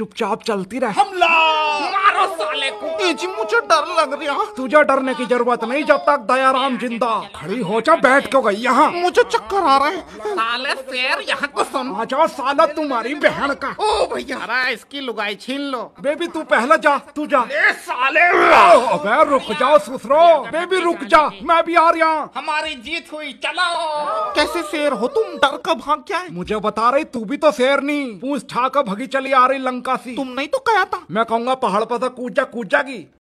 चुपचाप चलती रहे हमला साले को जी मुझे डर लग रहा तुझे डरने की जरूरत नहीं जब तक दया राम जिंदा खड़ी हो जा बैठ क्यों गई यहाँ मुझे चक्कर आ रहे साले शेर यहाँ को सुन आ जाओ साला तुम्हारी बहन का ओ भैया इसकी लुगाई छीन लो बेबी तू पहले जा तू जा ए साले अबे रुक जाओ सुसरो बेबी रुक जा मैं भी आ रहा हमारी जीत हुई चलो कैसे शेर हो तुम डर का भाग क्या है मुझे बता रही तू भी तो शेर नहीं पूछ ठाकर भगी चली आ रही लंका सी तुम नहीं तो कहता था मैं कहूँगा पहाड़ पर तो Cucha, cucha